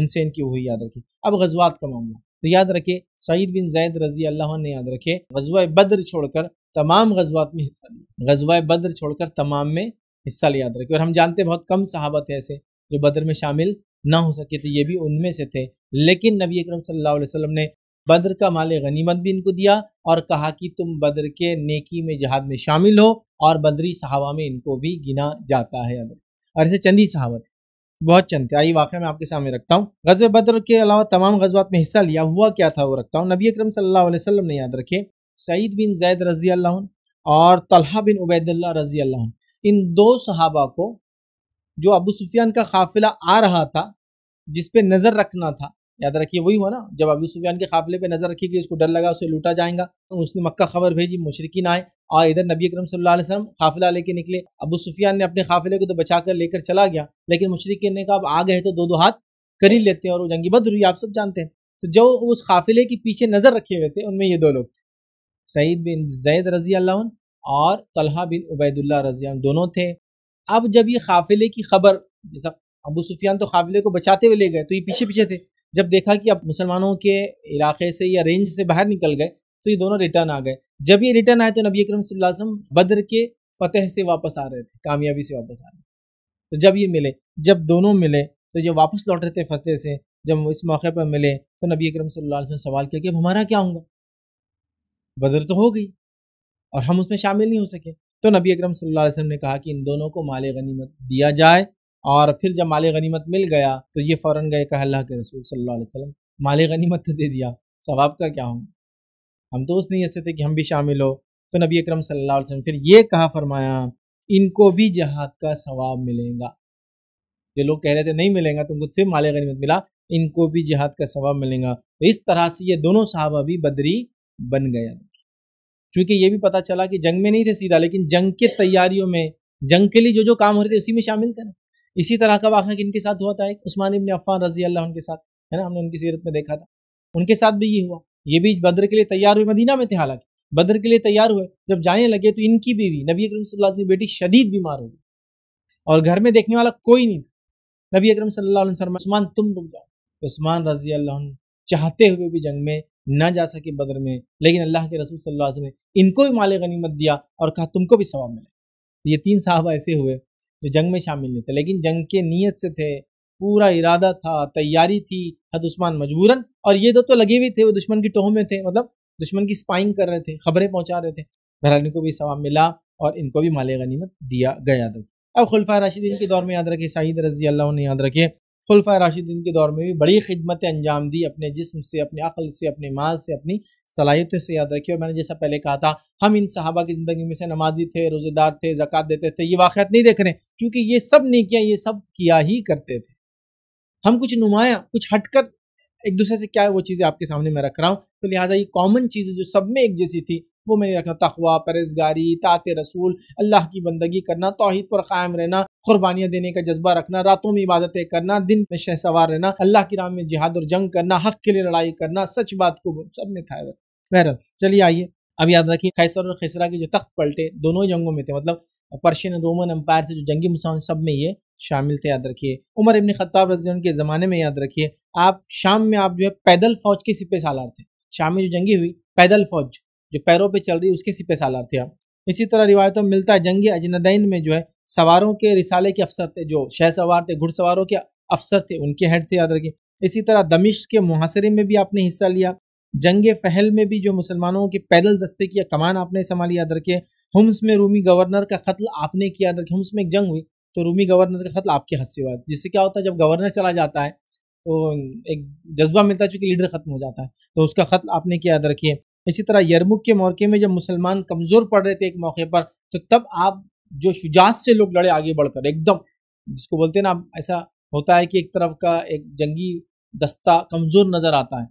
उनसे इनकी वही याद रखी अब गजवात का मामला तो याद रखे सईद बिन जैद रजी अल्लाह ने याद रखे गजवा बद्र छोड़कर तमाम गजवात में हिस्सा लिया गजवा बद्र छोड़कर तमाम में हिस्सा लिया याद रखे और हम जानते बहुत कम सहाबत है ऐसे जो बद्र में शामिल ना हो सके तो ये भी उनमें से थे लेकिन नबी अक्रम सल्लल्लाहु ने बद्र का माल गनीमत भी इनको दिया और कहा कि तुम बद्र के नेकी में जहाद में शामिल हो और बद्री सहावा में इनको भी गिना जाता है और ऐसे चंदी सहावत बहुत आई वाक़ मैं आपके सामने रखता हूँ गजब बद्र के अलावा तमाम गजबात में हिस्सा लिया हुआ क्या था वो रखता हूँ नबी अक्रम सल्लल्लाहु ने याद रखे सईद बिन जैद रजी और तलहा बिन उबैद रजी अल्लाह इन दो सहाबा को जो अबू सुफियान का काफिला आ रहा था जिस पे नज़र रखना था याद रखिए वही हुआ ना जब अबू सुफियान के काफिले पे नज़र रखी गई उसको डर लगा उसे लूटा जाएगा तो उसने मक्का खबर भेजी मुशरकिन आए और इधर नबी अक्रम सल्ला अलैहि काफिला लेके निकले अबू सुफियान ने अपने काफिले को तो बचा कर लेकर चला गया लेकिन मुशरकिन ने कहा अब आ गए तो दो दो हाथ कर ही लेते हैं और वो जंगी बद हुई आप सब जानते हैं तो जो उस काफिले के पीछे नज़र रखे हुए थे उनमें ये दो लोग थे सईद बिन जैद रजी अल्लाह और तलहा बिन उबैदुल्ला रजी दोनों थे अब जब ये काफिले की खबर जैसा अबू सुफियान तो काफिले को बचाते हुए ले गए तो ये पीछे पीछे थे जब देखा कि अब मुसलमानों के इलाके से या रेंज से बाहर निकल गए तो ये दोनों रिटर्न आ गए जब ये रिटर्न आए तो नबी अकरम सल्लल्लाहु बद्र के फतेह से वापस आ रहे थे कामयाबी से वापस आ रहे थे तो जब ये मिले जब दोनों मिले तो जब वापस लौट रहे थे फतेह से जब इस मौके पर मिले तो नबी अक्रम सल्लल्लाहु ने सवाल किया कि अब हमारा क्या होगा बदर तो हो गई और हम उसमें शामिल नहीं हो सके तो नबी अक्रम सल्लल्लाहु ने कहा कि इन दोनों को माल गनीमत दिया जाए और फिर जब माल गनीमत मिल गया तो ये फ़ौरन गए कहा अल्लाह के रसूल सल्ला अलैहि माल गनीमत तो दे दिया सवाब का क्या होगा हम तो उस नीयत से थे कि हम भी शामिल हो तो नबी अक्रम सल्लल्लाहु अलैहि वसल्लम फिर ये कहा फरमाया इनको भी जहाद का सवाब मिलेगा ये लोग कह रहे थे नहीं मिलेगा तुमको सिर्फ माले गनीमत मिला इनको भी जहाद का सवाब मिलेगा तो इस तरह से ये दोनों साहब भी बदरी बन गया क्योंकि ये भी पता चला कि जंग में नहीं थे सीधा लेकिन जंग के तैयारियों में जंग के लिए जो जो काम हो रहे थे उसी में शामिल ना इसी तरह का वाक़ा इनके साथ हुआ था एक उस्मान इबन अफ़ान रजी अल्लाह उनके साथ है ना हमने उनकी सीरत में देखा था उनके साथ भी ये हुआ ये भी बद्र के लिए तैयार हुए मदीना में थे हालांकि बद्र के लिए तैयार हुए जब जाने लगे तो इनकी बीवी नबी अकरम सल्लल्लाहु अलैहि वसल्लम की बेटी शदीद बीमार हो गई और घर में देखने वाला कोई नहीं था नबी अकरम सल्लल्लाहु अलैहि वसल्लम उस्मान तुम रुक जाओ तो उस्मान रजी अल्लाह चाहते हुए भी जंग में ना जा सके बद्र में लेकिन अल्लाह के रसूल सल्लल्लाहु अलैहि वसल्लम ने इनको भी माले गनीमत दिया और कहा तुमको भी सवाब मिले तो ये तीन साहब ऐसे हुए जो जंग में शामिल नहीं थे लेकिन जंग के नीयत से थे पूरा इरादा था तैयारी थी हद उस्मान मजबूरन और ये दो तो लगे हुए थे वो दुश्मन की टोह में थे मतलब दुश्मन की स्पाइंग कर रहे थे खबरें पहुंचा रहे थे घरानी को भी सवाब मिला और इनको भी माले गनीमत दिया गया था अब खुलफा राशिदीन के दौर में याद रखे शाहिद रजी अल्लाह ने याद रखे खुलफा राशिदीन के दौर में भी बड़ी खिदमत अंजाम दी अपने जिसम से अपने अकल से अपने माल से अपनी सलाहियत से याद रखी और मैंने जैसा पहले कहा था हम इन सहाबा की ज़िंदगी में से नमाजी थे रोज़ेदार थे जक़ात देते थे ये वाक़त नहीं देख रहे क्योंकि ये सब नहीं किया ये सब किया ही करते थे हम कुछ नुमाया कुछ हटकर एक दूसरे से क्या है वो चीज़ें आपके सामने मैं रख रहा हूँ तो लिहाजा ये कॉमन चीज़ें जो सब में एक जैसी थी वो मैंने रखा तखवा परहेजगारी तात रसूल अल्लाह की बंदगी करना तोहद पर कायम रहना कुर्बानियाँ देने का जज्बा रखना रातों में इबादतें करना दिन में शह सवार रहना अल्लाह की राम में जिहाद और जंग करना हक के लिए लड़ाई करना सच बात को सब में था बहरल चलिए आइए अब याद रखिए खैसर और खैसरा के जो तख्त पलटे दोनों ही जंगों में थे मतलब पर्शियन रोमन एम्पायर से जो जंगी मुसलमान सब में ये शामिल थे याद रखिए उमर इबन खत्ताब रजी के ज़माने में याद रखिए आप शाम में आप जो है पैदल फौज के सिपे सालार थे शाम में जो जंगी हुई पैदल फौज जो पैरों पर चल रही उसके सिपे सालार थे आप इसी तरह रिवायतों में मिलता है जंग अजनदैन में जो है सवारों के रिसाले के अफसर थे जो शह सवार थे घुड़सवारों के अफसर थे उनके हेड थे याद रखिए इसी तरह दमिश के मुहासरे में भी आपने हिस्सा लिया जंग फहल में भी जो मुसलमानों के पैदल दस्ते की कमान आपने संभाली याद रखिए हम्स में रूमी गवर्नर का कत्ल आपने किया याद रखिए हम्स में एक जंग हुई तो रूमी गवर्नर के खत्म आपके हाथ से हुआ जिससे क्या होता है जब गवर्नर चला जाता है तो एक जज्बा मिलता है चूँकि लीडर ख़त्म हो जाता है तो उसका खत्म आपने क्या याद रखिए इसी तरह यरमुख के मौके में जब मुसलमान कमज़ोर पड़ रहे थे एक मौके पर तो तब आप जो शुजात से लोग लड़े आगे बढ़कर एकदम जिसको बोलते हैं ना ऐसा होता है कि एक तरफ का एक जंगी दस्ता कमज़ोर नज़र आता है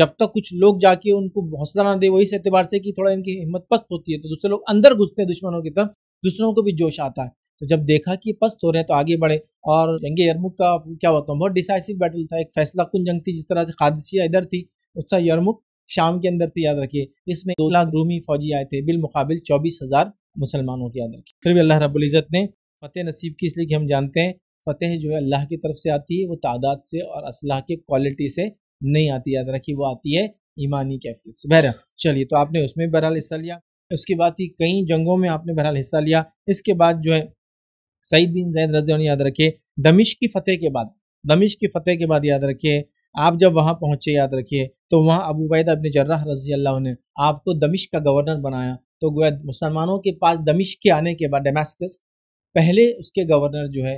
जब तक कुछ लोग जाके उनको हौसला ना दे वही इस एतबार से कि थोड़ा इनकी हिम्मत पस्त होती है तो दूसरे लोग अंदर घुसते हैं दुश्मनों की तरफ दूसरों को भी जोश आता है तो जब देखा कि पस्त हो रहे हैं तो आगे बढ़े और जंगे यरमुख का क्या होता तो हूँ बहुत डिसाइसिव बैटल था एक फैसला कुन जंग थी जिस तरह से खादसिया इधर थी उसका यरमुख शाम के अंदर थी याद रखिए इसमें दो लाख रूमी फौजी आए थे बिलमुकाबिल चौबीस हज़ार मुसलमानों की याद रखिए फिर भी अल्लाह रबुल्ज़त ने फ़तेह नसीब की इसलिए कि हम जानते हैं फ़तेह जो है अल्लाह की तरफ से आती है वो तादाद से और असलाह के क्वालिटी से नहीं आती याद रखिए वो आती है ईमानी कैफियत से बहरा चलिए तो आपने उसमें बहरहाल हिस्सा लिया उसके बाद ही कई जंगों में आपने बहरहाल हिस्सा लिया इसके बाद जो है सईद बिन जैद रजी याद रखिए दमिश की फतेह के बाद दमिश की फतेह के बाद याद रखिए आप जब वहाँ पहुँचे याद रखिए तो वहाँ अबू वैद अपने जर्रा रजी अल्लाह ने आपको दमिश का गवर्नर बनाया तो गोया मुसलमानों के पास दमिश के आने के बाद डेमेस्कस पहले उसके गवर्नर जो है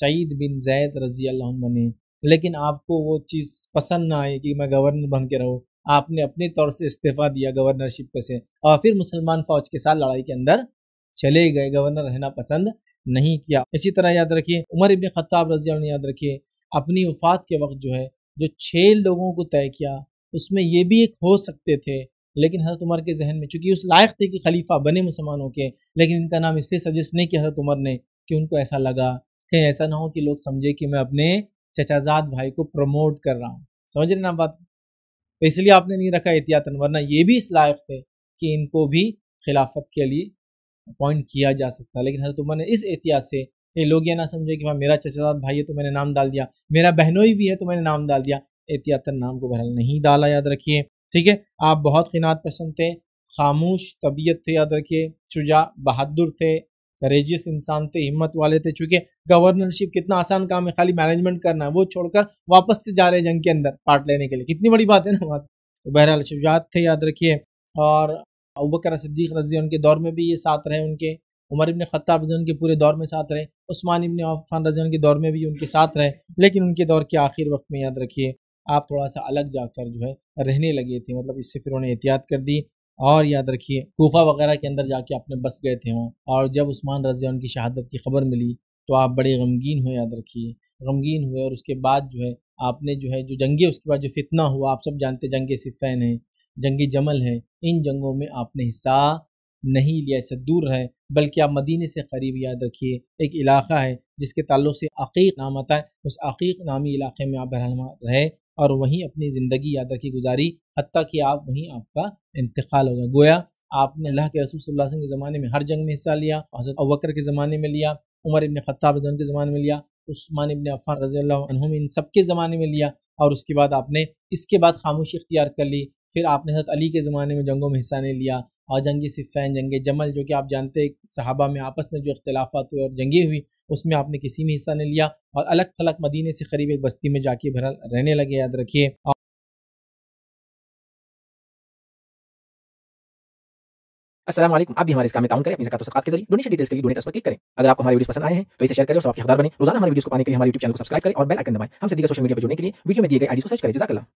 सईद बिन जैद रजी अल्लाह बने लेकिन आपको वो चीज़ पसंद ना आई कि मैं गवर्नर बन के रहूँ आपने अपने तौर से इस्तीफ़ा दिया गवर्नरशिप से और फिर मुसलमान फ़ौज के साथ लड़ाई के अंदर चले गए गवर्नर रहना पसंद नहीं किया इसी तरह याद रखिए उमर इबन ख़त्ताब रजिया ने याद रखिए अपनी वफात के वक्त जो है जो छः लोगों को तय किया उसमें ये भी एक हो सकते थे लेकिन हजरत उमर के जहन में चूंकि उस लायक थे कि खलीफा बने मुसलमानों के लेकिन इनका नाम इसलिए सजेस्ट नहीं किया हजरत उमर ने कि उनको ऐसा लगा कहीं ऐसा ना हो कि लोग समझे कि मैं अपने चचाजाद भाई को प्रमोट कर रहा हूँ समझ रहे ना बात तो इसलिए आपने नहीं रखा एहतियातन वरना ये भी इस लायक थे कि इनको भी खिलाफत के लिए अपॉइंट किया जा सकता है लेकिन हजरत उमर ने इस एहतियात से ये लोग ये ना समझे कि भाई मेरा चचाजाद भाई है तो मैंने नाम डाल दिया मेरा बहनोई भी है तो मैंने नाम डाल दिया एहतियातन नाम को बहरहाल नहीं डाला याद रखिए ठीक है आप बहुत किनात पसंद थे खामोश तबीयत थे याद रखिए चुजा बहादुर थे करेजियस इंसान थे हिम्मत वाले थे चूंकि गवर्नरशिप कितना आसान काम है खाली मैनेजमेंट करना है वो छोड़कर वापस से जा रहे हैं जंग के अंदर पार्ट लेने के लिए कितनी बड़ी बात है ना बात तो बहरहाल शुजात थे याद रखिए और अबू बकर सिद्दीक रजी उनके दौर में भी ये साथ रहे उनके उमर इबन ख़त्ताब रजी उनके पूरे दौर में साथ रहे उस्मान इबन अफान रजी उनके दौर में भी उनके साथ रहे लेकिन उनके दौर के आखिर वक्त में याद रखिए आप थोड़ा सा अलग जाकर जो है रहने लगे थे मतलब इससे फिर उन्हें एहतियात कर दी और याद रखिए कोफा वगैरह के अंदर जाके अपने बस गए थे वहाँ और जब उस्मान रजी उनकी शहादत की खबर मिली तो आप बड़े गमगीन हुए याद रखिए गमगीन हुए और उसके बाद जो है आपने जो है जो जंगे उसके बाद जो फितना हुआ आप सब जानते जंग सिफ़ैन हैं जंगी जमल हैं इन जंगों में आपने हिस्सा नहीं लिया इससे दूर है बल्कि आप मदीने से करीब याद रखिए एक इलाका है जिसके ताल्लुक से अकीक नाम आता है उस अकीक नामी इलाके में आप बहरमा रहे और वहीं अपनी ज़िंदगी याद रखी गुजारी हती कि आप वहीं आपका इंतकाल होगा गोया आपने अल्लाह के रसूल सल्लल्लाहु अलैहि वसल्लम के ज़माने में हर जंग में हिस्सा लिया हज़रत अबकर के ज़माने में लिया उमर इबन ख़त्ताब के ज़माने में लिया उस्मान इबन अफ़ान रज़ी इन सब के ज़माने में लिया और उसके बाद आपने इसके बाद खामोशी इख्तियार कर ली फिर आपने हजरत अली के ज़माने में जंगों में हिस्सा नहीं लिया और जंगी सिफ़ैन जंग जमल जो कि आप जानते हैं सहाबा में आपस में जो अख्तिलाफ़ात हुए और जंगी हुई उसमें आपने किसी में हिस्सा नहीं लिया और अलग थलग मदीने से करीब एक बस्ती में जाके भर रहने लगे याद रखिए असलम आप भी हमारे इस काम में ताउन करें अपनी जकात सकात के जरिए डोनेशन डिटेल्स के लिए डोनेट पर क्लिक करें अगर आपको हमारे वीडियो पसंद आए हैं तो इसे शेयर करें और आपके हकदार बने रोजाना हमारे वीडियो को पाने के लिए हमारे यूट्यूब चैनल को सब्सक्राइब करें और बेल आइकन दबाएं हम सीधे सोशल मीडिया पर जुड़ने के लिए वीडियो में दिए गए आईडी को सर्च करें जजाकला